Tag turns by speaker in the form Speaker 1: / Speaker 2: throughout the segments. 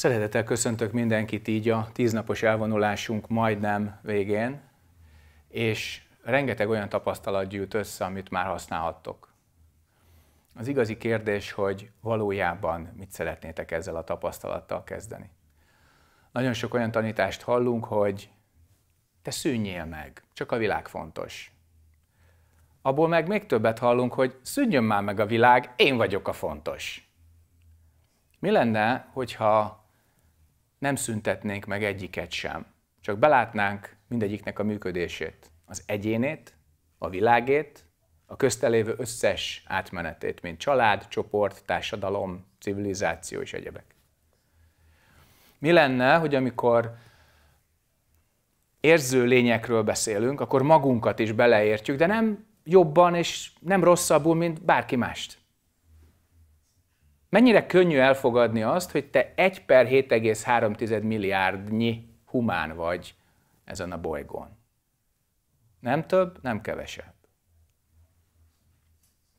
Speaker 1: Szeretettel köszöntök mindenkit így a tíznapos elvonulásunk majdnem végén, és rengeteg olyan tapasztalat gyűjt össze, amit már használhattok. Az igazi kérdés, hogy valójában mit szeretnétek ezzel a tapasztalattal kezdeni. Nagyon sok olyan tanítást hallunk, hogy te szűnjél meg, csak a világ fontos. Abból meg még többet hallunk, hogy szűnjön már meg a világ, én vagyok a fontos. Mi lenne, hogyha nem szüntetnénk meg egyiket sem. Csak belátnánk mindegyiknek a működését. Az egyénét, a világét, a köztelévő összes átmenetét, mint család, csoport, társadalom, civilizáció és egyebek. Mi lenne, hogy amikor érző lényekről beszélünk, akkor magunkat is beleértjük, de nem jobban és nem rosszabbul, mint bárki mást. Mennyire könnyű elfogadni azt, hogy te 1 per 7,3 milliárdnyi humán vagy ezen a bolygón. Nem több, nem kevesebb.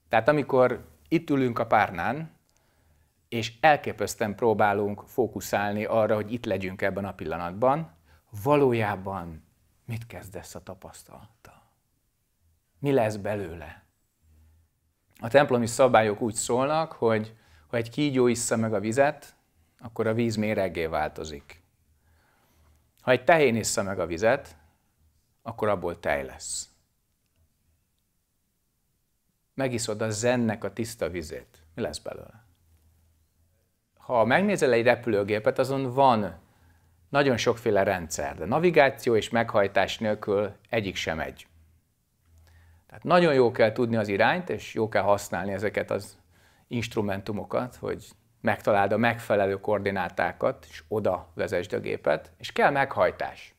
Speaker 1: Tehát amikor itt ülünk a párnán, és elképesztően próbálunk fókuszálni arra, hogy itt legyünk ebben a pillanatban, valójában mit kezdesz a tapasztalata? Mi lesz belőle? A templomi szabályok úgy szólnak, hogy ha egy kígyó issza meg a vizet, akkor a víz méreggé változik. Ha egy tehén issza meg a vizet, akkor abból tej lesz. Megiszod a zennek a tiszta vizét. Mi lesz belőle? Ha megnézel egy repülőgépet, azon van nagyon sokféle rendszer, de navigáció és meghajtás nélkül egyik sem egy. Tehát nagyon jó kell tudni az irányt, és jó kell használni ezeket az instrumentumokat, hogy megtaláld a megfelelő koordinátákat, és oda vezesd a gépet, és kell meghajtás.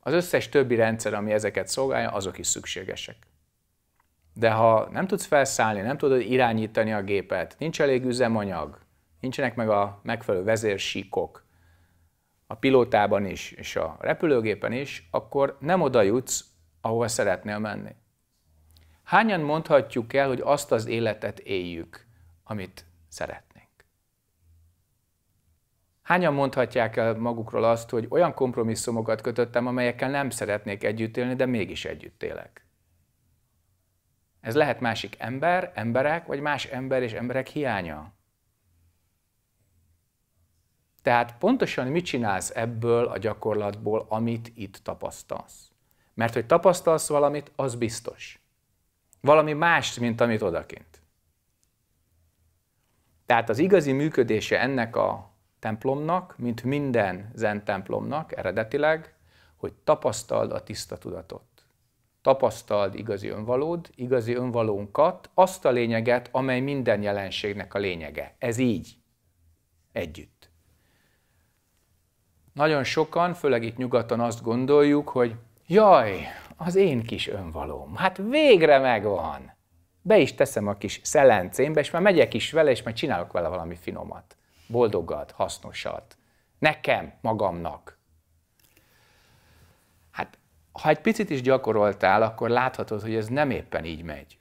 Speaker 1: Az összes többi rendszer, ami ezeket szolgálja, azok is szükségesek. De ha nem tudsz felszállni, nem tudod irányítani a gépet, nincs elég üzemanyag, nincsenek meg a megfelelő vezérsíkok, a pilótában is, és a repülőgépen is, akkor nem oda jutsz, ahova szeretnél menni hányan mondhatjuk el, hogy azt az életet éljük, amit szeretnénk? Hányan mondhatják el magukról azt, hogy olyan kompromisszumokat kötöttem, amelyekkel nem szeretnék együtt élni, de mégis együtt élek? Ez lehet másik ember, emberek, vagy más ember és emberek hiánya. Tehát pontosan mit csinálsz ebből a gyakorlatból, amit itt tapasztalsz? Mert hogy tapasztalsz valamit, az biztos. Valami mást, mint amit odakint. Tehát az igazi működése ennek a templomnak, mint minden zen templomnak eredetileg, hogy tapasztald a tiszta tudatot. Tapasztald igazi önvalód, igazi önvalónkat, azt a lényeget, amely minden jelenségnek a lényege. Ez így. Együtt. Nagyon sokan, főleg itt nyugaton azt gondoljuk, hogy jaj, az én kis önvalóm. Hát végre megvan. Be is teszem a kis szelencémbe, és már megyek is vele, és majd csinálok vele valami finomat, boldogat, hasznosat. Nekem, magamnak. Hát, ha egy picit is gyakoroltál, akkor láthatod, hogy ez nem éppen így megy.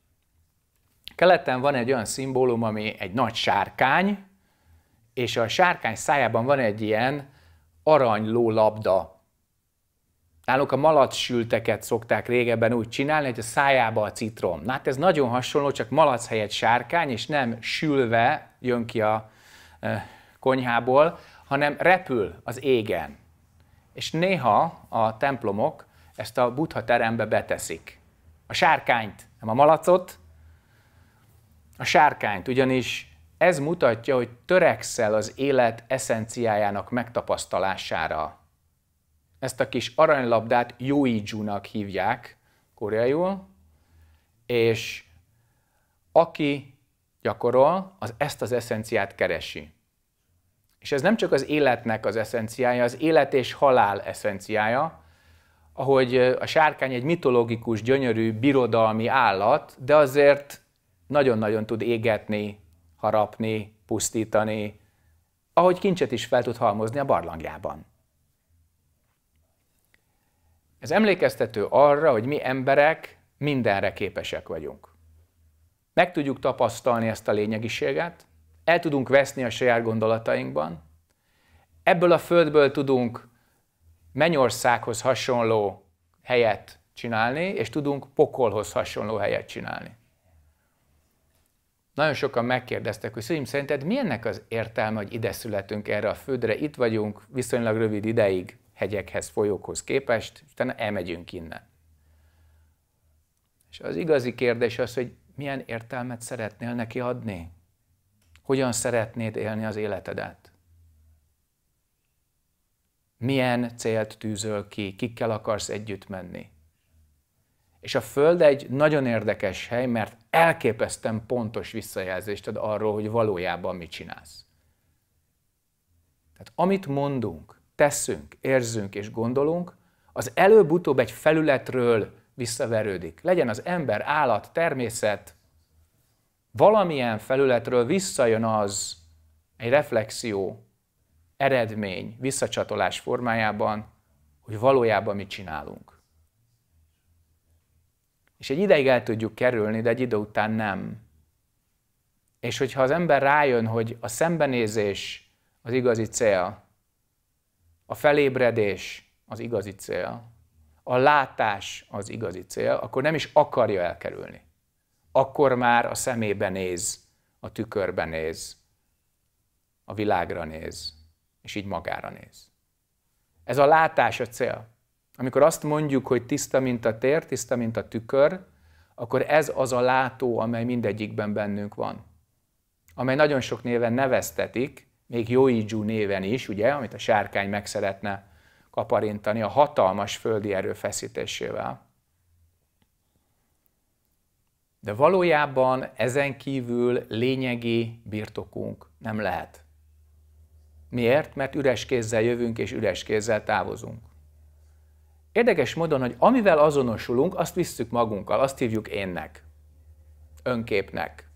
Speaker 1: Keleten van egy olyan szimbólum, ami egy nagy sárkány, és a sárkány szájában van egy ilyen aranyló labda, Náluk a malacsülteket szokták régebben úgy csinálni, hogy a szájába a citrom. Na hát ez nagyon hasonló, csak malac helyett sárkány, és nem sülve jön ki a e, konyhából, hanem repül az égen. És néha a templomok ezt a buddha terembe beteszik. A sárkányt, nem a malacot, a sárkányt, ugyanis ez mutatja, hogy törekszel az élet eszenciájának megtapasztalására, ezt a kis aranylabdát Yoiju-nak hívják koreaiul, és aki gyakorol, az ezt az eszenciát keresi. És ez nem csak az életnek az eszenciája, az élet és halál eszenciája, ahogy a sárkány egy mitológikus, gyönyörű, birodalmi állat, de azért nagyon-nagyon tud égetni, harapni, pusztítani, ahogy kincset is fel tud halmozni a barlangjában. Ez emlékeztető arra, hogy mi emberek mindenre képesek vagyunk. Meg tudjuk tapasztalni ezt a lényegiséget, el tudunk veszni a saját gondolatainkban, ebből a földből tudunk mennyországhoz hasonló helyet csinálni, és tudunk pokolhoz hasonló helyet csinálni. Nagyon sokan megkérdeztek, hogy szüleim, szerinted mi ennek az értelme, hogy ide születünk erre a földre, itt vagyunk viszonylag rövid ideig, hegyekhez, folyókhoz képest, utána elmegyünk innen. És az igazi kérdés az, hogy milyen értelmet szeretnél neki adni? Hogyan szeretnéd élni az életedet? Milyen célt tűzöl ki? Kikkel akarsz együtt menni? És a Föld egy nagyon érdekes hely, mert elképesztően pontos visszajelzést ad arról, hogy valójában mit csinálsz. Tehát amit mondunk, teszünk, érzünk és gondolunk, az előbb-utóbb egy felületről visszaverődik. Legyen az ember, állat, természet, valamilyen felületről visszajön az egy reflexió, eredmény, visszacsatolás formájában, hogy valójában mit csinálunk. És egy ideig el tudjuk kerülni, de egy idő után nem. És hogyha az ember rájön, hogy a szembenézés az igazi cél, a felébredés az igazi cél, a látás az igazi cél, akkor nem is akarja elkerülni. Akkor már a szemébe néz, a tükörbe néz, a világra néz, és így magára néz. Ez a látás a cél. Amikor azt mondjuk, hogy tiszta, mint a tér, tiszta, mint a tükör, akkor ez az a látó, amely mindegyikben bennünk van. Amely nagyon sok néven neveztetik, még Joiju néven is, ugye, amit a sárkány meg szeretne kaparintani a hatalmas földi erőfeszítésével. De valójában ezen kívül lényegi birtokunk nem lehet. Miért? Mert üres kézzel jövünk és üres kézzel távozunk. Érdekes módon, hogy amivel azonosulunk, azt visszük magunkkal, azt hívjuk énnek, önképnek,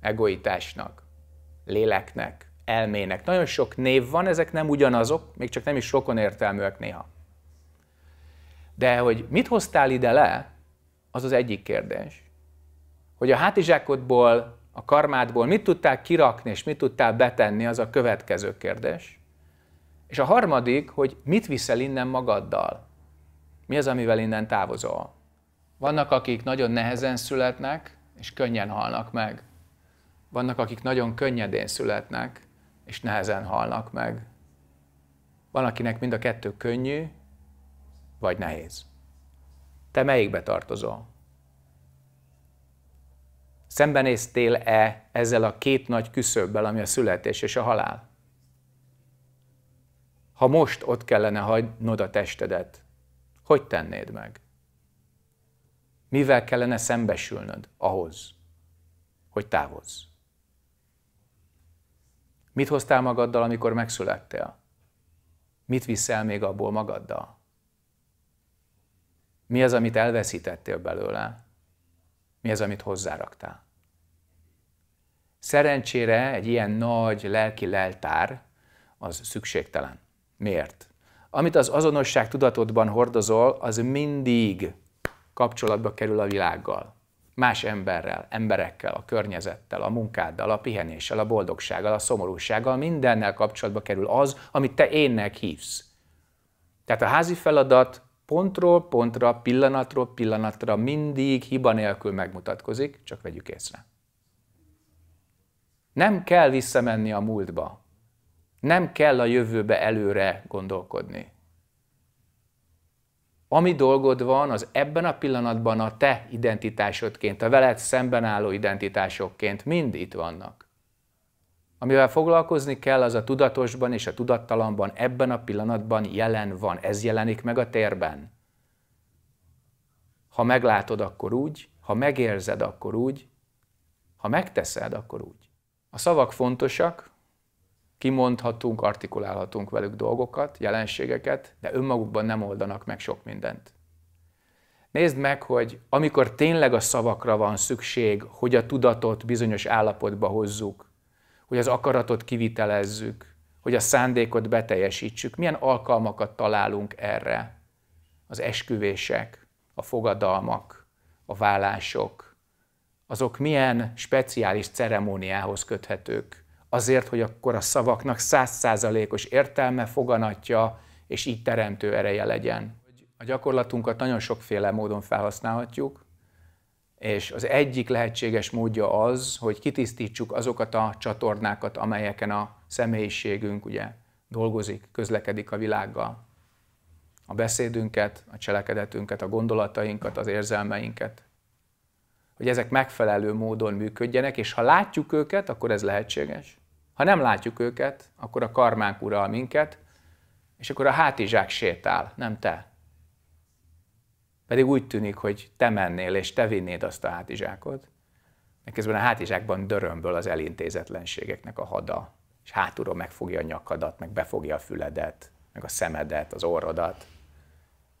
Speaker 1: egoitásnak, léleknek, elmének. Nagyon sok név van, ezek nem ugyanazok, még csak nem is sokon értelműek néha. De hogy mit hoztál ide le, az az egyik kérdés. Hogy a hátizsákodból, a karmádból mit tudtál kirakni, és mit tudtál betenni, az a következő kérdés. És a harmadik, hogy mit viszel innen magaddal? Mi az, amivel innen távozol? Vannak, akik nagyon nehezen születnek, és könnyen halnak meg. Vannak, akik nagyon könnyedén születnek, és nehezen halnak meg. Van, akinek mind a kettő könnyű, vagy nehéz. Te melyikbe tartozol? Szembenéztél-e ezzel a két nagy küszöbbel, ami a születés és a halál? Ha most ott kellene hagynod a testedet, hogy tennéd meg? Mivel kellene szembesülnöd ahhoz, hogy távozz? Mit hoztál magaddal, amikor megszülettél? Mit viszel még abból magaddal? Mi az, amit elveszítettél belőle? Mi az, amit hozzáraktál? Szerencsére egy ilyen nagy lelki leltár az szükségtelen. Miért? Amit az azonosság tudatodban hordozol, az mindig kapcsolatba kerül a világgal más emberrel, emberekkel, a környezettel, a munkáddal, a pihenéssel, a boldogsággal, a szomorúsággal, mindennel kapcsolatba kerül az, amit te énnek hívsz. Tehát a házi feladat pontról pontra, pillanatról pillanatra mindig hiba nélkül megmutatkozik, csak vegyük észre. Nem kell visszamenni a múltba. Nem kell a jövőbe előre gondolkodni ami dolgod van, az ebben a pillanatban a te identitásodként, a veled szemben álló identitásokként mind itt vannak. Amivel foglalkozni kell, az a tudatosban és a tudattalamban ebben a pillanatban jelen van. Ez jelenik meg a térben. Ha meglátod, akkor úgy, ha megérzed, akkor úgy, ha megteszed, akkor úgy. A szavak fontosak, kimondhatunk, artikulálhatunk velük dolgokat, jelenségeket, de önmagukban nem oldanak meg sok mindent. Nézd meg, hogy amikor tényleg a szavakra van szükség, hogy a tudatot bizonyos állapotba hozzuk, hogy az akaratot kivitelezzük, hogy a szándékot beteljesítsük, milyen alkalmakat találunk erre. Az esküvések, a fogadalmak, a vállások, azok milyen speciális ceremóniához köthetők azért, hogy akkor a szavaknak százszázalékos értelme, foganatja és így teremtő ereje legyen. A gyakorlatunkat nagyon sokféle módon felhasználhatjuk, és az egyik lehetséges módja az, hogy kitisztítsuk azokat a csatornákat, amelyeken a személyiségünk ugye dolgozik, közlekedik a világgal. A beszédünket, a cselekedetünket, a gondolatainkat, az érzelmeinket. Hogy ezek megfelelő módon működjenek, és ha látjuk őket, akkor ez lehetséges. Ha nem látjuk őket, akkor a karmánk ural minket, és akkor a hátizsák sétál, nem te. Pedig úgy tűnik, hogy te mennél, és te vinnéd azt a hátizsákot. Ekközben a hátizsákban dörömből az elintézetlenségeknek a hada, és hátulról megfogja a nyakadat, meg befogja a füledet, meg a szemedet, az orrodat.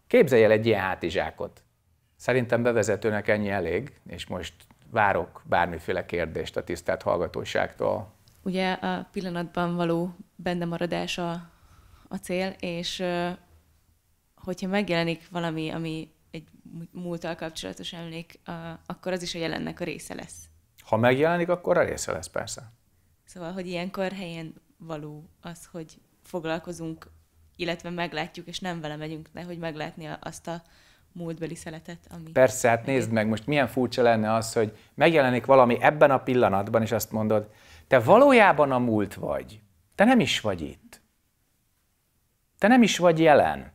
Speaker 1: Képzelj el egy ilyen hátizsákot. Szerintem bevezetőnek ennyi elég, és most várok bármiféle kérdést a tisztelt hallgatóságtól,
Speaker 2: ugye a pillanatban való benne maradás a, a cél, és hogyha megjelenik valami, ami egy múltal kapcsolatos emlék, akkor az is a jelennek a része lesz.
Speaker 1: Ha megjelenik, akkor a része lesz, persze.
Speaker 2: Szóval, hogy ilyenkor helyen való az, hogy foglalkozunk, illetve meglátjuk, és nem vele megyünk le, hogy meglátni azt a múltbeli szeletet,
Speaker 1: ami... Persze, hát nézd meg, most milyen furcsa lenne az, hogy megjelenik valami ebben a pillanatban, és azt mondod, te valójában a múlt vagy. Te nem is vagy itt. Te nem is vagy jelen.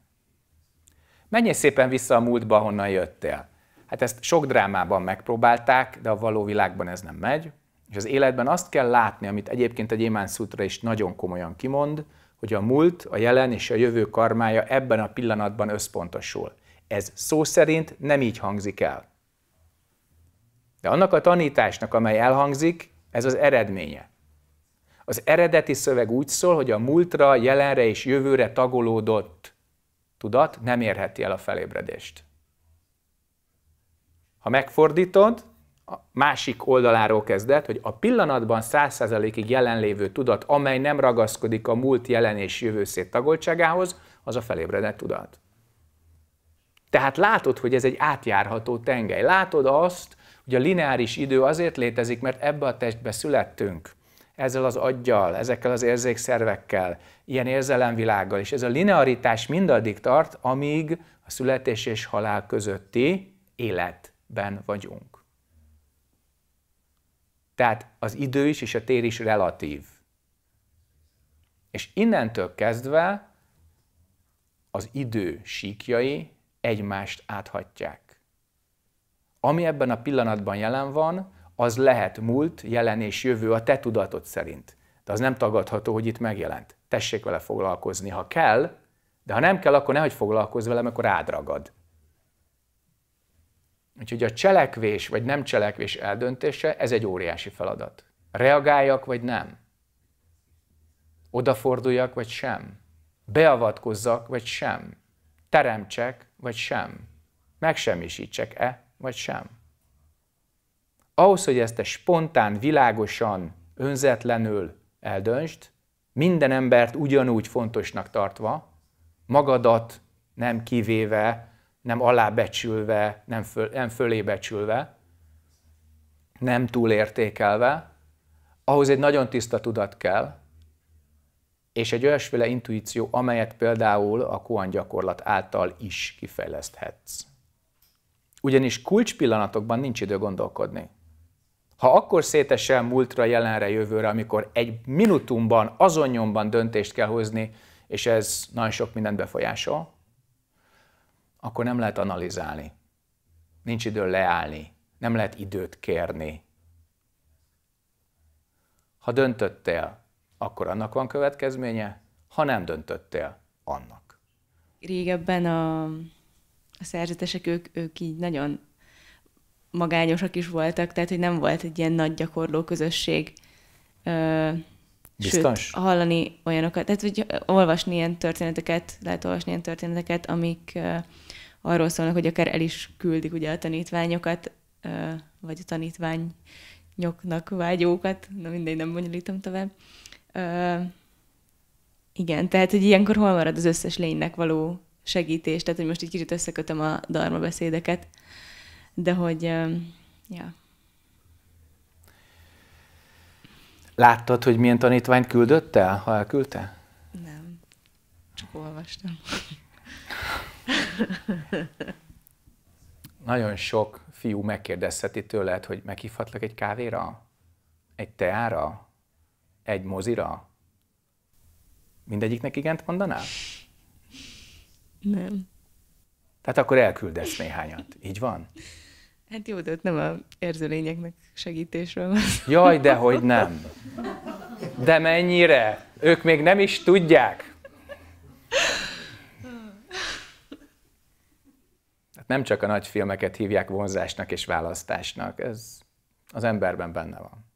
Speaker 1: Menjél szépen vissza a múltba, honnan jöttél. Hát ezt sok drámában megpróbálták, de a való világban ez nem megy. És az életben azt kell látni, amit egyébként egy Gyémán Szutra is nagyon komolyan kimond, hogy a múlt, a jelen és a jövő karmája ebben a pillanatban összpontosul. Ez szó szerint nem így hangzik el. De annak a tanításnak, amely elhangzik, ez az eredménye. Az eredeti szöveg úgy szól, hogy a múltra, jelenre és jövőre tagolódott tudat nem érheti el a felébredést. Ha megfordítod, a másik oldaláról kezdett, hogy a pillanatban 100%-ig jelenlévő tudat, amely nem ragaszkodik a múlt, jelen és jövő széttagoltságához, az a felébredett tudat. Tehát látod, hogy ez egy átjárható tengely. Látod azt, Ugye a lineáris idő azért létezik, mert ebbe a testbe születtünk, ezzel az aggyal, ezekkel az érzékszervekkel, ilyen érzelemvilággal, és ez a linearitás mindaddig tart, amíg a születés és halál közötti életben vagyunk. Tehát az idő is és a tér is relatív. És innentől kezdve az idő síkjai egymást áthatják. Ami ebben a pillanatban jelen van, az lehet múlt, jelen és jövő a te tudatod szerint. De az nem tagadható, hogy itt megjelent. Tessék vele foglalkozni, ha kell, de ha nem kell, akkor nehogy foglalkozz vele, mert akkor rádragad. Úgyhogy a cselekvés vagy nem cselekvés eldöntése, ez egy óriási feladat. Reagáljak vagy nem? Odaforduljak vagy sem? Beavatkozzak vagy sem? Teremtsek vagy sem? Megsemmisítsek-e vagy sem. Ahhoz, hogy ezt te spontán, világosan, önzetlenül eldöntsd, minden embert ugyanúgy fontosnak tartva, magadat nem kivéve, nem alábecsülve, nem, föl, nem fölébecsülve, nem túlértékelve, ahhoz egy nagyon tiszta tudat kell, és egy olyasféle intuíció, amelyet például a koan gyakorlat által is kifejleszthetsz. Ugyanis kulcspillanatokban nincs idő gondolkodni. Ha akkor szétesel múltra, jelenre, jövőre, amikor egy minutumban, azonnyomban döntést kell hozni, és ez nagyon sok mindent befolyásol, akkor nem lehet analizálni. Nincs idő leállni. Nem lehet időt kérni. Ha döntöttél, akkor annak van következménye, ha nem döntöttél, annak.
Speaker 2: Régebben a a szerzetesek, ők, ők így nagyon magányosak is voltak, tehát hogy nem volt egy ilyen nagy gyakorló közösség. Ö, Sőt, hallani olyanokat, tehát hogy olvasni ilyen történeteket, lehet olvasni ilyen történeteket, amik ö, arról szólnak, hogy akár el is küldik ugye a tanítványokat, ö, vagy a tanítványoknak vágyókat, na mindegy, nem bonyolítom tovább. Ö, igen, tehát hogy ilyenkor hol marad az összes lénynek való segítést, tehát hogy most egy kicsit összekötöm a darma beszédeket, de hogy, ja.
Speaker 1: Láttad, hogy milyen tanítványt küldött el, ha elküldte?
Speaker 2: Nem, csak olvastam.
Speaker 1: Nagyon sok fiú megkérdezheti tőled, hogy meghívhatlak egy kávéra, egy teára, egy mozira. Mindegyiknek igent mondanál? Nem. Tehát akkor elküldesz néhányat, így van?
Speaker 2: Hát jó, de ott nem a érzőlényeknek segítésről van. Jaj, de
Speaker 1: hogy nem. De mennyire? Ők még nem is tudják. Hát nem csak a nagy filmeket hívják vonzásnak és választásnak, ez az emberben benne van.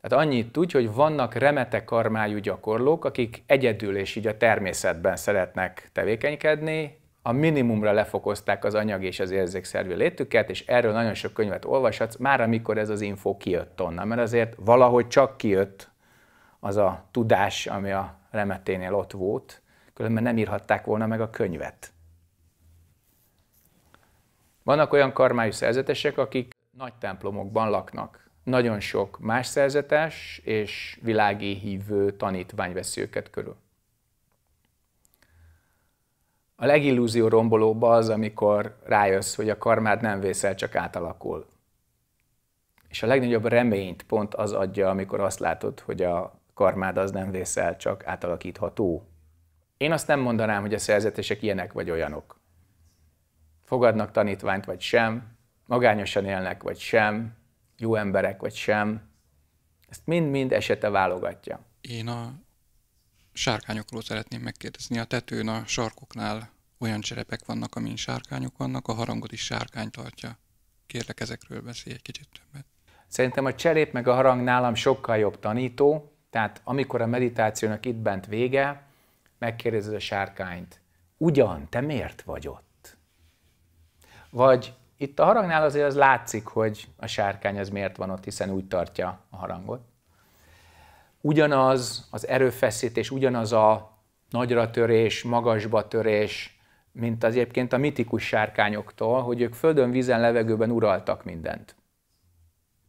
Speaker 1: Tehát annyit tudj, hogy vannak remete karmájú gyakorlók, akik egyedül és így a természetben szeretnek tevékenykedni, a minimumra lefokozták az anyag és az érzékszervi létüket, és erről nagyon sok könyvet olvashatsz, már amikor ez az info kijött onnan, mert azért valahogy csak kijött az a tudás, ami a remeténél ott volt, különben nem írhatták volna meg a könyvet. Vannak olyan karmájú szerzetesek, akik nagy templomokban laknak nagyon sok más szerzetes és világi hívő tanítvány veszi őket körül. A legillúzió rombolóbb az, amikor rájössz, hogy a karmád nem vészel, csak átalakul. És a legnagyobb reményt pont az adja, amikor azt látod, hogy a karmád az nem vészel, csak átalakítható. Én azt nem mondanám, hogy a szerzetesek ilyenek vagy olyanok. Fogadnak tanítványt vagy sem, magányosan élnek vagy sem, jó emberek vagy sem, ezt mind-mind esete válogatja. Én a sárkányokról szeretném megkérdezni. A tetőn a sarkoknál olyan cserepek vannak, amin sárkányok vannak, a harangot is sárkány tartja. Kérlek, ezekről beszélj egy kicsit többet. Szerintem a cserép meg a harang nálam sokkal jobb tanító, tehát amikor a meditációnak itt bent vége, megkérdezed a sárkányt, ugyan, te miért vagy ott? Vagy itt a harangnál azért az látszik, hogy a sárkány az miért van ott, hiszen úgy tartja a harangot. Ugyanaz az erőfeszítés, ugyanaz a nagyra törés, magasba törés, mint az egyébként a mitikus sárkányoktól, hogy ők földön, vízen, levegőben uraltak mindent.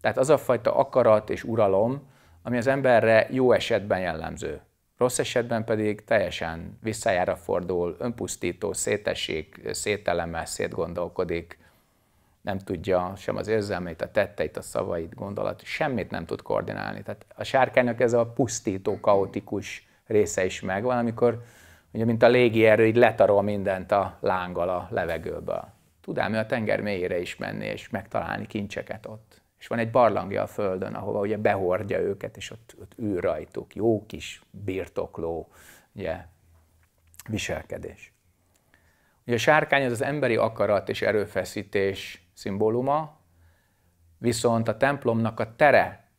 Speaker 1: Tehát az a fajta akarat és uralom, ami az emberre jó esetben jellemző. Rossz esetben pedig teljesen visszájára fordul, önpusztító, szétesik, szételemel, szétgondolkodik, nem tudja sem az érzelmeit, a tetteit, a szavait, gondolat, semmit nem tud koordinálni. Tehát a sárkánynak ez a pusztító, kaotikus része is megvan, amikor ugye, mint a légierő így letarol mindent a lángal a levegőből. Tud ám a tenger mélyére is menni és megtalálni kincseket ott. És van egy barlangja a földön, ahova ugye behordja őket, és ott, ott ül rajtuk. Jó kis birtokló ugye, viselkedés. Ugye a sárkány az az emberi akarat és erőfeszítés szimbóluma, viszont a templomnak a tere,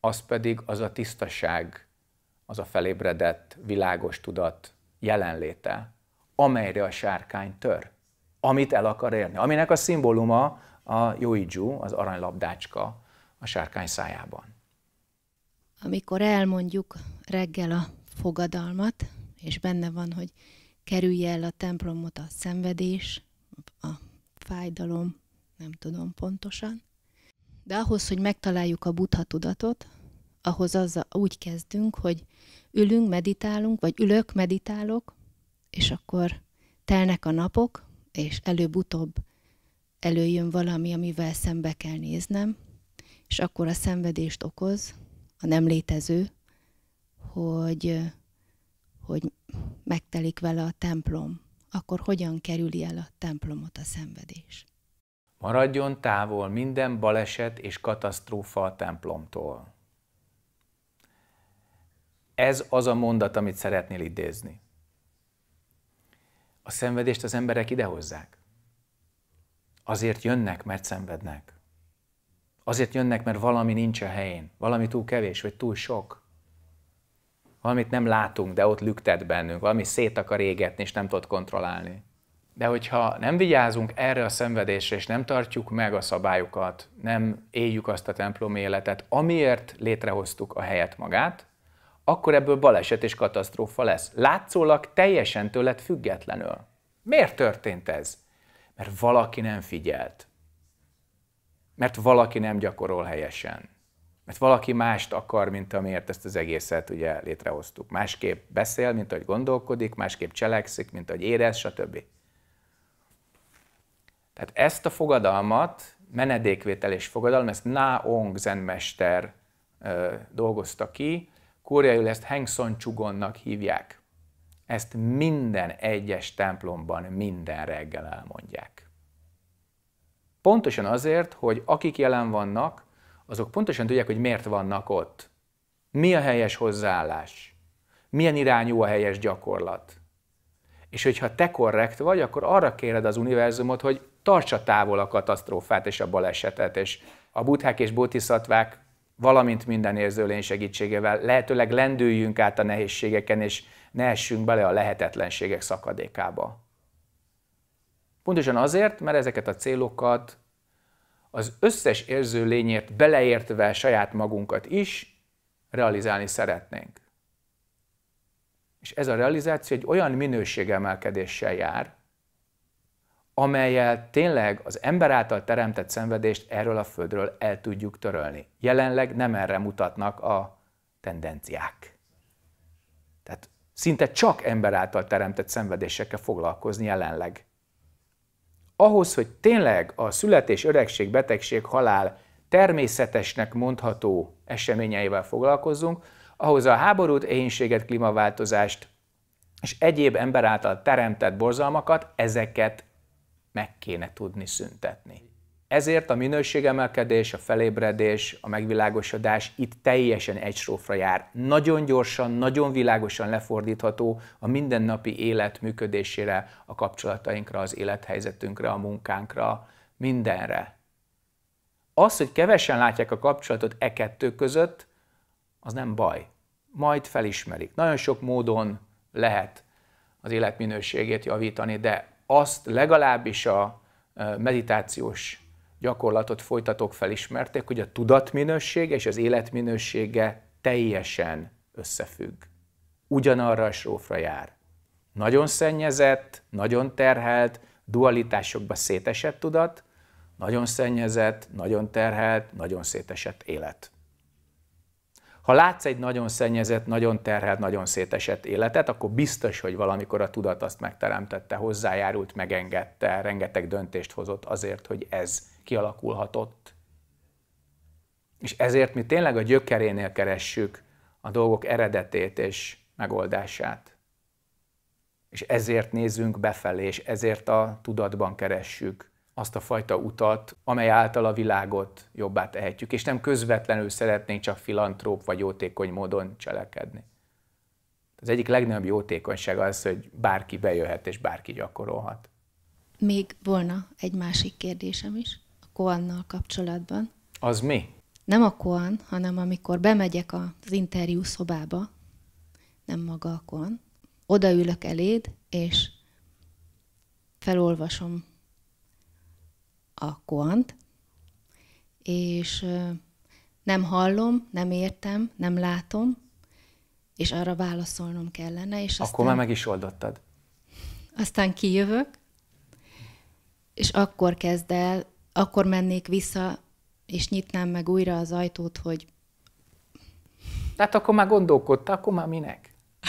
Speaker 1: az pedig az a tisztaság, az a felébredett, világos tudat jelenléte, amelyre a sárkány tör, amit el akar érni, aminek a szimbóluma a Yoiju, az aranylabdácska a sárkány szájában.
Speaker 3: Amikor elmondjuk reggel a fogadalmat, és benne van, hogy kerülje el a templomot a szenvedés, a fájdalom, nem tudom pontosan. De ahhoz, hogy megtaláljuk a buddha tudatot, ahhoz az úgy kezdünk, hogy ülünk, meditálunk, vagy ülök, meditálok, és akkor telnek a napok, és előbb-utóbb előjön valami, amivel szembe kell néznem, és akkor a szenvedést okoz, a nem létező, hogy, hogy megtelik vele a templom, akkor hogyan kerüli el a templomot a
Speaker 1: szenvedés? Maradjon távol minden baleset és katasztrófa a templomtól. Ez az a mondat, amit szeretnél idézni. A szenvedést az emberek idehozzák. Azért jönnek, mert szenvednek. Azért jönnek, mert valami nincs a helyén, valami túl kevés, vagy túl sok valamit nem látunk, de ott lüktet bennünk, valami szét akar égetni, és nem tudod kontrollálni. De hogyha nem vigyázunk erre a szenvedésre, és nem tartjuk meg a szabályokat, nem éljük azt a templom életet, amiért létrehoztuk a helyet magát, akkor ebből baleset és katasztrófa lesz. Látszólag teljesen tőled függetlenül. Miért történt ez? Mert valaki nem figyelt. Mert valaki nem gyakorol helyesen mert valaki mást akar, mint amiért ezt az egészet ugye létrehoztuk. Másképp beszél, mint ahogy gondolkodik, másképp cselekszik, mint ahogy érez, stb. Tehát ezt a fogadalmat, menedékvétel és fogadalom, ezt Ong zenmester ö, dolgozta ki, koreaiul ezt Son Chugonnak hívják. Ezt minden egyes templomban minden reggel elmondják. Pontosan azért, hogy akik jelen vannak, azok pontosan tudják, hogy miért vannak ott. Mi a helyes hozzáállás? Milyen irányú a helyes gyakorlat? És hogyha te korrekt vagy, akkor arra kéred az univerzumot, hogy tartsa távol a katasztrófát és a balesetet, és a buthák és bótiszatvák valamint minden érző lény segítségével lehetőleg lendüljünk át a nehézségeken, és ne essünk bele a lehetetlenségek szakadékába. Pontosan azért, mert ezeket a célokat az összes érző lényért beleértve saját magunkat is realizálni szeretnénk. És ez a realizáció egy olyan minőségemelkedéssel jár, amelyel tényleg az ember által teremtett szenvedést erről a földről el tudjuk törölni. Jelenleg nem erre mutatnak a tendenciák. Tehát szinte csak ember által teremtett szenvedésekkel foglalkozni jelenleg ahhoz, hogy tényleg a születés, öregség, betegség, halál természetesnek mondható eseményeivel foglalkozzunk, ahhoz a háborút, éhénységet, klímaváltozást és egyéb ember által teremtett borzalmakat, ezeket meg kéne tudni szüntetni. Ezért a minőségemelkedés, a felébredés, a megvilágosodás itt teljesen egy sófra jár. Nagyon gyorsan, nagyon világosan lefordítható a mindennapi élet működésére, a kapcsolatainkra, az élethelyzetünkre, a munkánkra, mindenre. Az, hogy kevesen látják a kapcsolatot e kettő között, az nem baj. Majd felismerik. Nagyon sok módon lehet az életminőségét javítani, de azt legalábbis a meditációs gyakorlatot folytatók felismerték, hogy a tudatminőség és az életminősége teljesen összefügg. Ugyanarra a sófra jár. Nagyon szennyezett, nagyon terhelt, dualitásokba szétesett tudat, nagyon szennyezett, nagyon terhelt, nagyon szétesett élet. Ha látsz egy nagyon szennyezett, nagyon terhelt, nagyon szétesett életet, akkor biztos, hogy valamikor a tudat azt megteremtette, hozzájárult, megengedte, rengeteg döntést hozott azért, hogy ez kialakulhatott. És ezért mi tényleg a gyökerénél keressük a dolgok eredetét és megoldását. És ezért nézzünk befelé, és ezért a tudatban keressük azt a fajta utat, amely által a világot jobbá tehetjük, és nem közvetlenül szeretnénk csak filantróp vagy jótékony módon cselekedni. Az egyik legnagyobb jótékonyság az, hogy bárki bejöhet és bárki gyakorolhat.
Speaker 3: Még volna egy másik kérdésem is a koannal kapcsolatban. Az mi? Nem a koan, hanem amikor bemegyek az interjú szobába, nem maga a koan, odaülök eléd, és felolvasom a koant, és nem hallom, nem értem, nem látom, és arra válaszolnom kellene. És aztán, már meg
Speaker 1: is oldottad.
Speaker 3: Aztán kijövök, és akkor kezd el, akkor mennék vissza, és nyitnám meg újra az ajtót, hogy...
Speaker 1: Tehát akkor már gondolkodta, akkor már minek?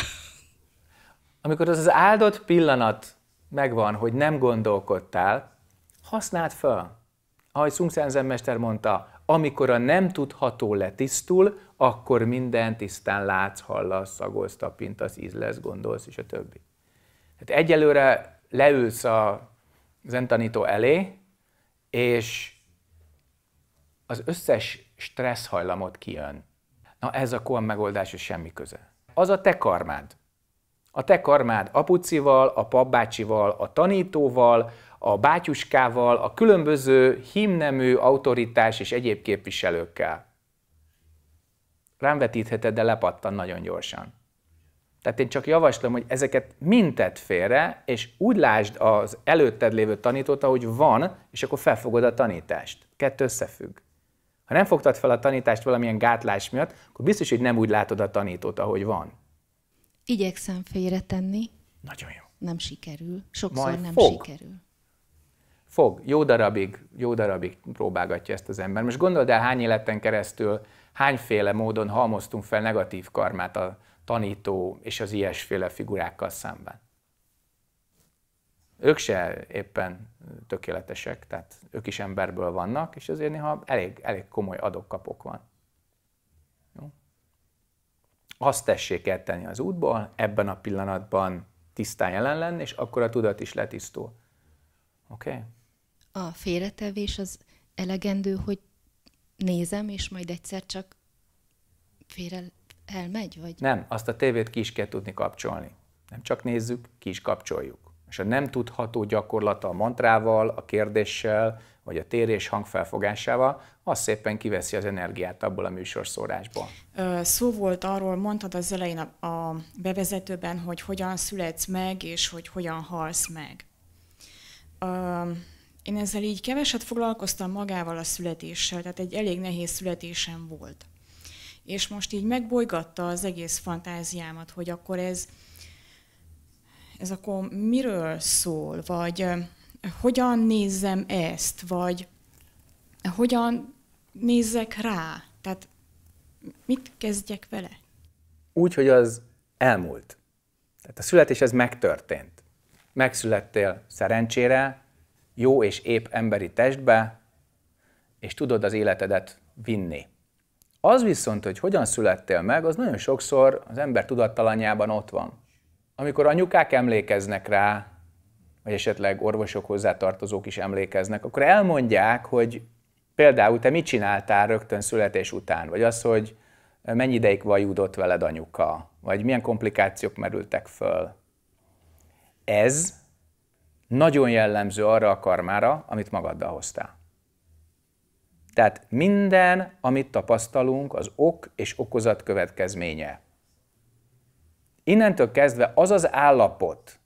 Speaker 1: Amikor az az áldott pillanat megvan, hogy nem gondolkodtál, használd föl. Ahogy Sun Mester mondta, amikor a nem tudható letisztul, akkor minden tisztán látsz, hallasz, szagolsz, tapintasz, ízlesz, gondolsz, és a többi. Tehát egyelőre leülsz a zentanító elé, és az összes stressz hajlamot kijön. Na ez a koan megoldás semmi köze. Az a te karmád. A te karmád apucival, a papbácsival, a tanítóval, a bátyuskával, a különböző himnemű autoritás és egyéb képviselőkkel. Rám vetítheted, de lepattan nagyon gyorsan. Tehát én csak javaslom, hogy ezeket mintet félre, és úgy lásd az előtted lévő tanítót, ahogy van, és akkor felfogod a tanítást. Kettő összefügg. Ha nem fogtad fel a tanítást valamilyen gátlás miatt, akkor biztos, hogy nem úgy látod a tanítót, ahogy van.
Speaker 3: Igyekszem félretenni. Nagyon jó. Nem sikerül. Sokszor Majd nem fog. sikerül.
Speaker 1: Fog, jó darabig, jó darabig próbálgatja ezt az ember. Most gondold el, hány életen keresztül, hányféle módon halmoztunk fel negatív karmát a tanító és az ilyesféle figurákkal szemben. Ők se éppen tökéletesek, tehát ők is emberből vannak, és azért néha elég, elég komoly adok-kapok van. Jó? Azt tessék elteni az útból, ebben a pillanatban tisztán jelen lenni, és akkor a tudat is letisztul. Oké? Okay?
Speaker 3: a félretevés az elegendő, hogy nézem, és majd egyszer csak félre elmegy? Vagy? Nem,
Speaker 1: azt a tévét ki is kell tudni kapcsolni. Nem csak nézzük, ki is kapcsoljuk. És a nem tudható gyakorlata a mantrával, a kérdéssel, vagy a térés hangfelfogásával, az szépen kiveszi az energiát abból a műsorszórásból.
Speaker 2: Szó volt arról, mondtad az elején a, bevezetőben, hogy hogyan születsz meg, és hogy hogyan halsz meg. Én ezzel így keveset foglalkoztam magával a születéssel, tehát egy elég nehéz születésem volt. És most így megbolygatta az egész fantáziámat, hogy akkor ez, ez akkor miről szól, vagy hogyan nézzem ezt, vagy hogyan nézzek rá, tehát mit kezdjek vele?
Speaker 1: Úgy, hogy az elmúlt. Tehát a születés ez megtörtént. Megszülettél szerencsére, jó és épp emberi testbe, és tudod az életedet vinni. Az viszont, hogy hogyan születtél meg, az nagyon sokszor az ember tudattalanyában ott van. Amikor anyukák emlékeznek rá, vagy esetleg orvosok, hozzátartozók is emlékeznek, akkor elmondják, hogy például te mit csináltál rögtön születés után, vagy az, hogy mennyi ideig vajúdott veled anyuka, vagy milyen komplikációk merültek föl. Ez nagyon jellemző arra a karmára, amit magaddal hoztál. Tehát minden, amit tapasztalunk, az ok és okozat következménye. Innentől kezdve az az állapot,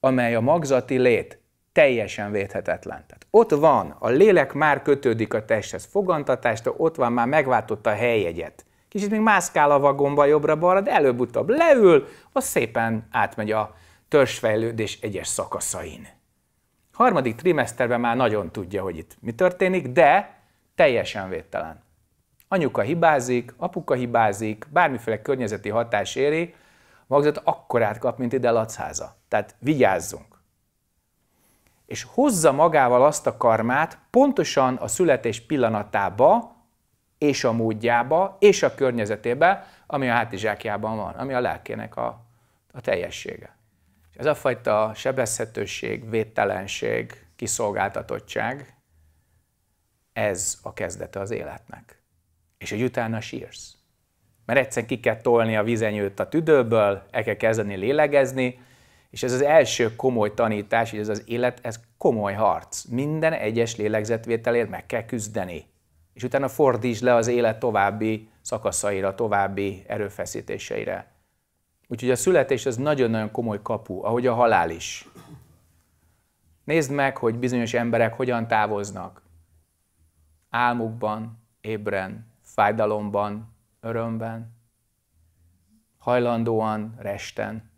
Speaker 1: amely a magzati lét teljesen védhetetlen. Tehát ott van, a lélek már kötődik a testhez fogantatástól, ott van, már megváltotta a helyjegyet. Kicsit még mászkál a vagomba jobbra-balra, de előbb-utóbb leül, az szépen átmegy a törzsfejlődés egyes szakaszain. Harmadik trimeszterben már nagyon tudja, hogy itt mi történik, de teljesen védtelen. Anyuka hibázik, apuka hibázik, bármiféle környezeti hatás éri, magzat akkorát kap, mint ide lacháza. Tehát vigyázzunk. És hozza magával azt a karmát pontosan a születés pillanatába, és a módjába, és a környezetébe, ami a hátizsákjában van, ami a lelkének a, a teljessége. És ez a fajta sebezhetőség, védtelenség, kiszolgáltatottság, ez a kezdete az életnek. És hogy utána sírsz. Mert egyszer ki kell tolni a vizenyőt a tüdőből, el kell kezdeni lélegezni, és ez az első komoly tanítás, hogy ez az élet, ez komoly harc. Minden egyes lélegzetvételért meg kell küzdeni. És utána fordítsd le az élet további szakaszaira, további erőfeszítéseire. Úgyhogy a születés az nagyon-nagyon komoly kapu, ahogy a halál is. Nézd meg, hogy bizonyos emberek hogyan távoznak. Álmukban, ébren, fájdalomban, örömben, hajlandóan, resten.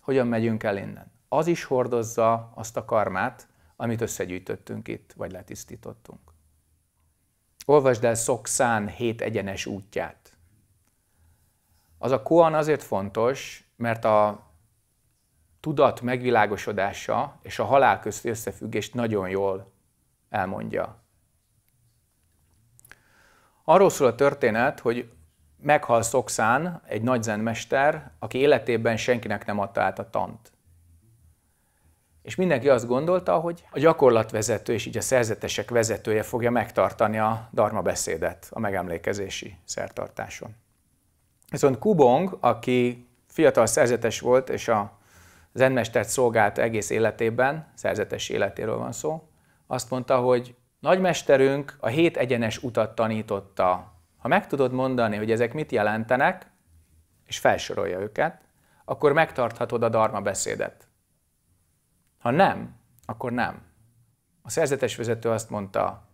Speaker 1: Hogyan megyünk el innen? Az is hordozza azt a karmát, amit összegyűjtöttünk itt, vagy letisztítottunk. Olvasd el Szokszán hét egyenes útját. Az a koan azért fontos, mert a tudat megvilágosodása és a halál közti összefüggést nagyon jól elmondja. Arról szól a történet, hogy meghal Szokszán, egy nagy zenmester, aki életében senkinek nem adta át a tant. És mindenki azt gondolta, hogy a gyakorlatvezető és így a szerzetesek vezetője fogja megtartani a darma beszédet a megemlékezési szertartáson. Viszont Kubong, aki fiatal szerzetes volt, és a zenmestert szolgálta egész életében, szerzetes életéről van szó, azt mondta, hogy nagymesterünk a hét egyenes utat tanította. Ha meg tudod mondani, hogy ezek mit jelentenek, és felsorolja őket, akkor megtarthatod a darma beszédet. Ha nem, akkor nem. A szerzetes vezető azt mondta,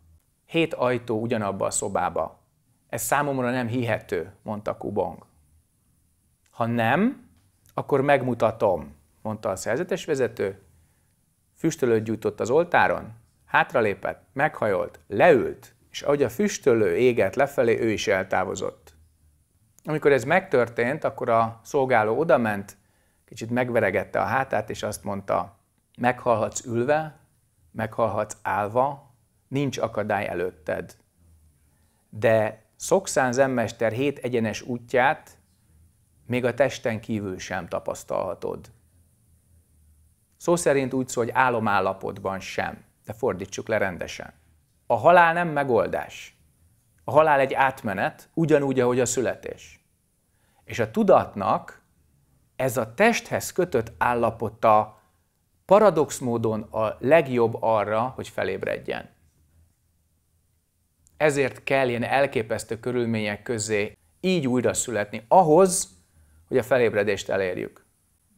Speaker 1: hét ajtó ugyanabba a szobába, ez számomra nem hihető, mondta Kubong. Ha nem, akkor megmutatom, mondta a szerzetes vezető. Füstölőt gyújtott az oltáron, hátralépett, meghajolt, leült, és ahogy a füstölő égett lefelé, ő is eltávozott. Amikor ez megtörtént, akkor a szolgáló odament, kicsit megveregette a hátát, és azt mondta, meghalhatsz ülve, meghalhatsz állva, nincs akadály előtted. De Szokszán zenmester hét egyenes útját még a testen kívül sem tapasztalhatod. Szó szerint úgy szó, hogy álomállapotban sem, de fordítsuk le rendesen. A halál nem megoldás. A halál egy átmenet, ugyanúgy, ahogy a születés. És a tudatnak ez a testhez kötött állapota paradox módon a legjobb arra, hogy felébredjen. Ezért kell ilyen elképesztő körülmények közé így újra születni, ahhoz, hogy a felébredést elérjük.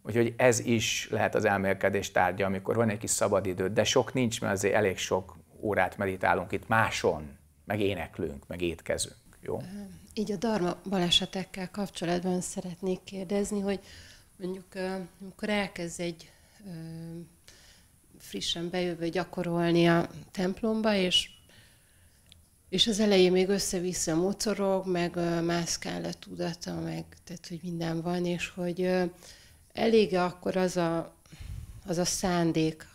Speaker 1: Úgyhogy ez is lehet az elmélkedés tárgya, amikor van egy kis szabadidő, de sok nincs, mert azért elég sok órát meditálunk itt máson, meg éneklünk, meg étkezünk. Jó?
Speaker 4: Így a darma balesetekkel kapcsolatban szeretnék kérdezni, hogy mondjuk amikor elkezd egy frissen bejövő gyakorolni a templomba, és és az elején még össze-vissza mocorog, meg mászkál a tudata, meg tehát, hogy minden van, és hogy elég akkor az a, az a szándék,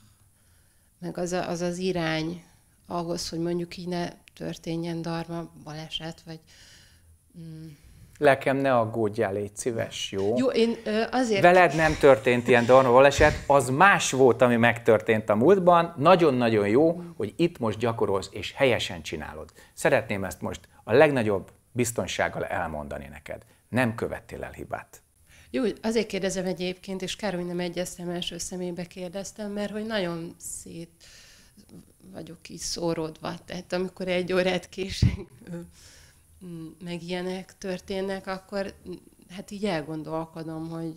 Speaker 4: meg az, a, az az irány ahhoz, hogy mondjuk így ne történjen darma, baleset, vagy mm,
Speaker 1: Lekem ne aggódjál, légy szíves, jó? Jó,
Speaker 4: én ö, azért...
Speaker 1: Veled nem történt ilyen darma baleset, az más volt, ami megtörtént a múltban. Nagyon-nagyon jó, hogy itt most gyakorolsz, és helyesen csinálod. Szeretném ezt most a legnagyobb biztonsággal elmondani neked. Nem követtél el hibát.
Speaker 4: Jó, azért kérdezem egyébként, és kár, hogy nem egyeztem első szemébe kérdeztem, mert hogy nagyon szét vagyok így szórodva. Tehát amikor egy órát kések meg ilyenek történnek, akkor hát így elgondolkodom, hogy,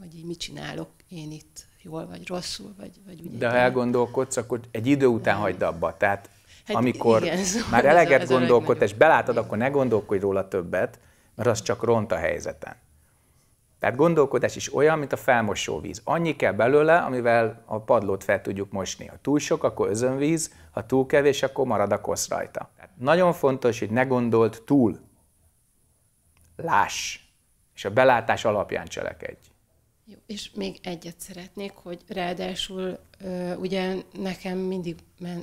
Speaker 4: hogy így mit csinálok én itt, jól vagy rosszul, vagy, vagy ugye. De ha
Speaker 1: elgondolkodsz, akkor egy idő után nem. hagyd abba. Tehát hát amikor igen, szóval már eleget gondolkodsz, és belátod, akkor ne gondolkodj róla többet, mert az csak ront a helyzeten. Tehát gondolkodás is olyan, mint a víz. Annyi kell belőle, amivel a padlót fel tudjuk mosni. Ha túl sok, akkor özönvíz, ha túl kevés, akkor marad a kosz rajta. Nagyon fontos, hogy ne gondolt túl. Láss. És a belátás alapján cselekedj.
Speaker 4: Jó, és még egyet szeretnék, hogy ráadásul ugye nekem mindig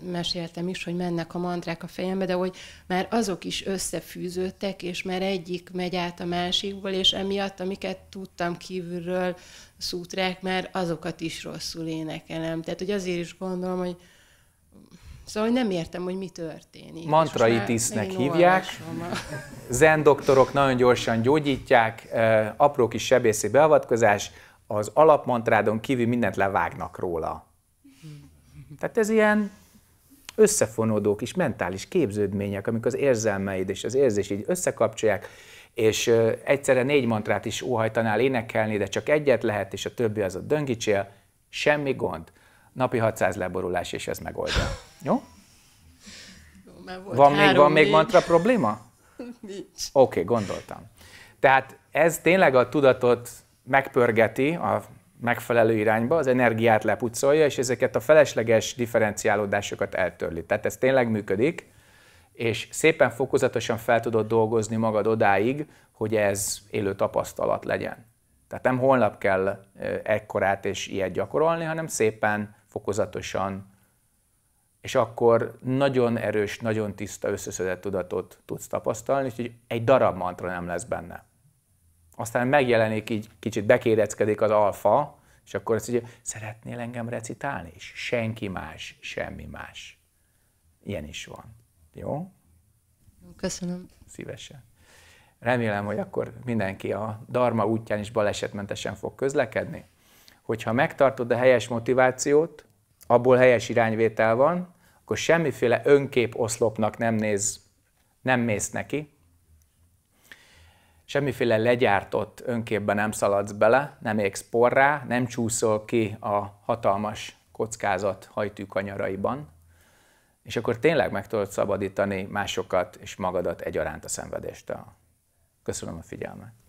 Speaker 4: meséltem is, hogy mennek a mantrák a fejembe, de hogy már azok is összefűződtek, és már egyik megy át a másikból, és emiatt, amiket tudtam kívülről szútrák, már azokat is rosszul énekelem. Tehát, hogy azért is gondolom, hogy Szóval hogy nem értem, hogy mi történik. Mantraitisznek hívják.
Speaker 1: Zen doktorok nagyon gyorsan gyógyítják, apró kis sebészi beavatkozás, az alapmantrádon kívül mindent levágnak róla. Tehát ez ilyen összefonódó kis mentális képződmények, amik az érzelmeid és az érzés így összekapcsolják, és egyszerre négy mantrát is óhajtanál énekelni, de csak egyet lehet, és a többi az a döngítsél, semmi gond napi 600 leborulás, és ez megoldja. Jó? volt van, még, van még mantra probléma? Nincs. Oké, okay, gondoltam. Tehát ez tényleg a tudatot megpörgeti a megfelelő irányba, az energiát lepucolja, és ezeket a felesleges differenciálódásokat eltörli. Tehát ez tényleg működik, és szépen fokozatosan fel tudod dolgozni magad odáig, hogy ez élő tapasztalat legyen. Tehát nem holnap kell ekkorát és ilyet gyakorolni, hanem szépen fokozatosan, és akkor nagyon erős, nagyon tiszta, összeszedett tudatot tudsz tapasztalni, úgyhogy egy darab mantra nem lesz benne. Aztán megjelenik így, kicsit bekéreckedik az alfa, és akkor azt mondja, szeretnél engem recitálni? És senki más, semmi más. Ilyen is van. Jó? Köszönöm. Szívesen. Remélem, hogy akkor mindenki a Dharma útján is balesetmentesen fog közlekedni hogyha megtartod a helyes motivációt, abból helyes irányvétel van, akkor semmiféle önkép oszlopnak nem néz, nem mész neki, semmiféle legyártott önképben nem szaladsz bele, nem égsz porrá, nem csúszol ki a hatalmas kockázat hajtűkanyaraiban, és akkor tényleg meg tudod szabadítani másokat és magadat egyaránt a szenvedéstől. Köszönöm a figyelmet!